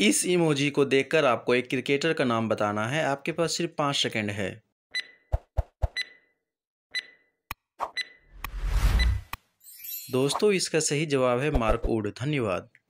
इस इमोजी को देखकर आपको एक क्रिकेटर का नाम बताना है आपके पास सिर्फ पांच सेकेंड है दोस्तों इसका सही जवाब है मार्क उड धन्यवाद